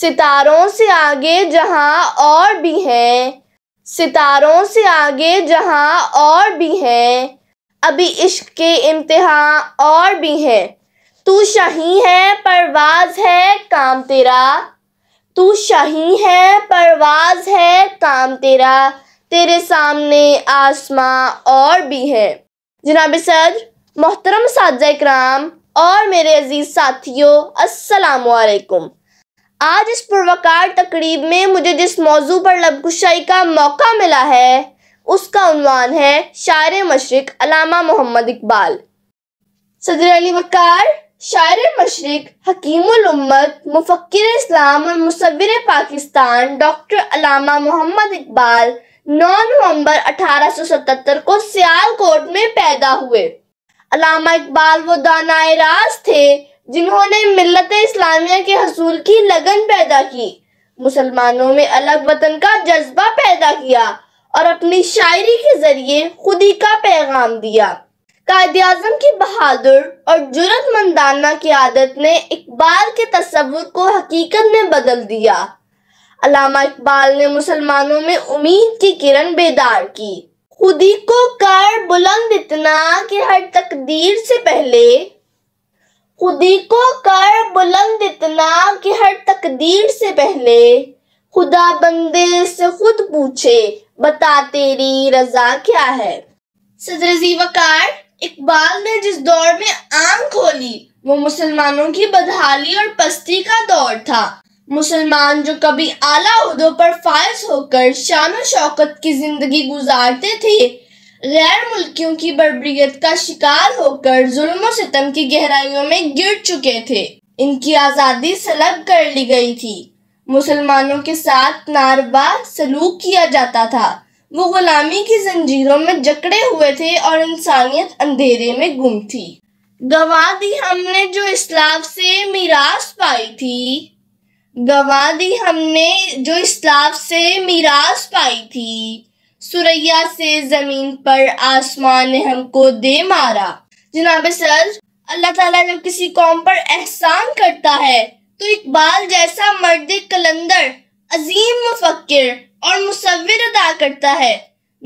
सितारों से आगे जहां और भी हैं सितारों से आगे जहां और भी हैं अभी इश्क के इम्तिहान और भी हैं तू शाही है परवाज है काम तेरा तू शाही है परवाज है काम तेरा तेरे सामने आसमां और भी है जनाब सर मोहतरम साजा कराम और मेरे अजीज़ साथियों अस्सलाम वालेकुम आज इस पुरवकार तकरीब में मुझे जिस मौजू पर लबकुशाई का मौका मिला है उसका उनवान है शायर मशरक अलामा मोहम्मद इकबाल सदर अली वकार शायर मशरक हकीमत मुफक्र इस्लाम और मुसविर पाकिस्तान डॉक्टर अलामा मोहम्मद इकबाल 9 नवंबर 1877 को सियालकोट में पैदा हुए अलामा इकबाल वो दानाए राज थे जिन्होंने मिलत इस्लामिया के हसूल की लगन पैदा की मुसलमानों में अलग वतन का जज्बा पैदा किया और अपनी शायरी के जरिए खुदी का पैगाम दिया कायद अजम की बहादुर और जुरत मंदाना की आदत ने इकबाल के तस्वुर को हकीकत में बदल दिया अलामा इकबाल ने मुसलमानों में उम्मीद की किरण बेदार की खुदी को कर बुलंद इतना कि हर तकदीर से पहले खुदी को कर बुलंद इतना कि हर तकदीर से पहले खुदा बंदे से खुद पूछे बता तेरी रजा क्या है सदर वकार इकबाल ने जिस दौर में आंख खोली वो मुसलमानों की बदहाली और पस्ती का दौर था मुसलमान जो कभी आला उदों पर फायज होकर शान शौकत की जिंदगी गुजारते थे गैर मुल्कियों की बर्बरीत का शिकार होकर जुल्म सितम की गहराइयों में गिर चुके थे इनकी आज़ादी सलब कर ली गई थी मुसलमानों के साथ नारवा सलूक किया जाता था वो गुलामी की जंजीरों में जकड़े हुए थे और इंसानियत अंधेरे में गुम थी गवा दी हमने जो इस्लाम से मीरास पाई थी गवा दी हमने जो इस्लाम से मीरास पाई थी सुरैया से जमीन पर आसमान ने हमको दे मारा जनाब सर अल्लाह ताला जब किसी कौम पर एहसान करता है तो इकबाल जैसा मर्द कलंदर अजीम मुफक्र और मुसविर अदा करता है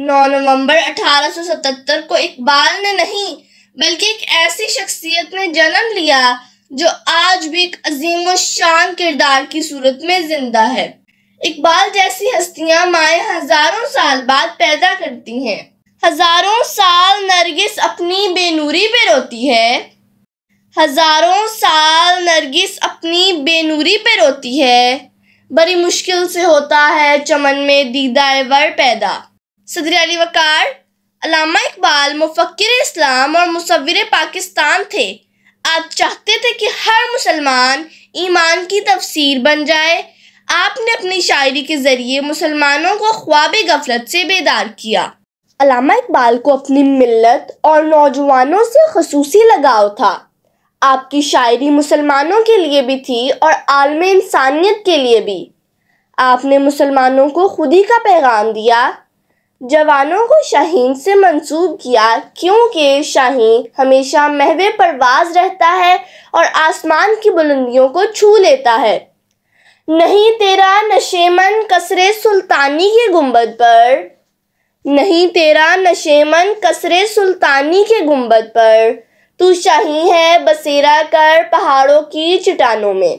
9 नवंबर 1877 को इकबाल ने नहीं बल्कि एक ऐसी शख्सियत ने जन्म लिया जो आज भी एक अजीम शान किरदार की सूरत में जिंदा है इकबाल जैसी हस्तियां माए हजारों साल बाद पैदा करती हैं हजारों साल नरगिस अपनी बेनूरी पे रोती है हजारों साल नरगिस अपनी बेनूरी पे रोती है बड़ी मुश्किल से होता है चमन में दीदाए वर पैदा सदर अली वकार अलामा इकबाल मुफक्र इस्लाम और मुसविर पाकिस्तान थे आप चाहते थे कि हर मुसलमान ईमान की तफसीर बन जाए आपने अपनी शायरी के ज़रिए मुसलमानों को ख्वाब गफलत से बेदार किया अलामा इकबाल को अपनी मिलत और नौजवानों से खसूसी लगाव था आपकी शायरी मुसलमानों के लिए भी थी और आलम इंसानियत के लिए भी आपने मुसलमानों को खुदी का पैगाम दिया जवानों को शाहीन से मंसूब किया क्योंकि शाहीन हमेशा महवे परवाज रहता है और आसमान की बुलंदियों को छू लेता है नहीं तेरा नशेमन कसरे सुल्तानी के गुंबद पर नहीं तेरा नशेमन कसरे सुल्तानी के गुंबद पर तू शाही है बसेरा कर पहाड़ों की चट्टानों में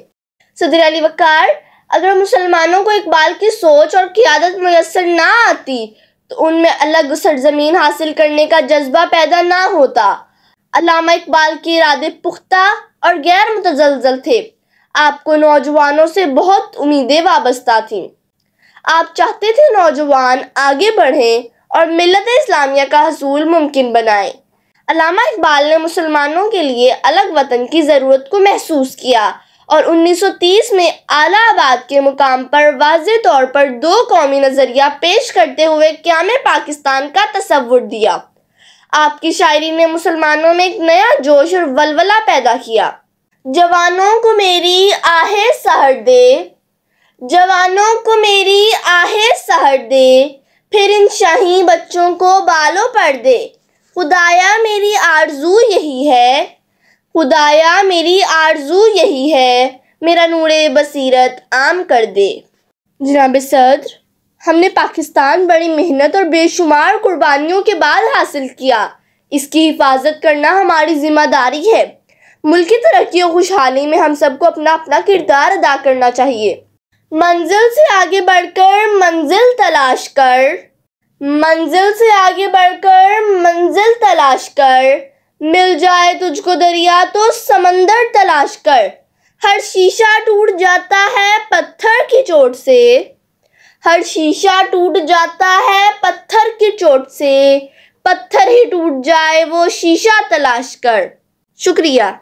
सदर अली वकार अगर मुसलमानों को इकबाल की सोच और क्यादत मैसर ना आती तो उनमें अलग सरजमीन हासिल करने का जज्बा पैदा ना होता अलामा इकबाल के इरादे पुख्ता और गैर मुतजलजल थे आपको नौजवानों से बहुत उम्मीदें वाबस्ता थी आप चाहते थे नौजवान आगे बढ़ें और मिलत इस्लामिया का हसूल मुमकिन बनाएं अलामा इकबाल ने मुसलमानों के लिए अलग वतन की ज़रूरत को महसूस किया और 1930 में आलाहाबाद के मुकाम पर वाज तौर पर दो कौमी नज़रिया पेश करते हुए क्याम पाकिस्तान का तस्वुर दिया आपकी शायरी ने मुसलमानों में एक नया जोश और वलवला पैदा किया जवानों को मेरी आहे सहर दे जवानों को मेरी आहे सहर दे फिर इन शाही बच्चों को बालों पर दे खुदाया मेरी आरजू यही है खुदाया मेरी आरजू यही है मेरा नूरे बसीरत आम कर दे जनाब सदर हमने पाकिस्तान बड़ी मेहनत और बेशुमार कुर्बानियों के बाद हासिल किया इसकी हिफाजत करना हमारी जिम्मेदारी है मुल्क की तरक्की और खुशहाली में हम सबको अपना अपना किरदार अदा करना चाहिए मंजिल से आगे बढ़कर मंजिल तलाश कर मंजिल से आगे बढ़कर मंजिल तलाश कर मिल जाए तुझको दरिया तो समंदर तलाश कर हर शीशा टूट जाता है पत्थर की चोट से हर शीशा टूट जाता है पत्थर की चोट से पत्थर ही टूट जाए वो शीशा तलाश कर शुक्रिया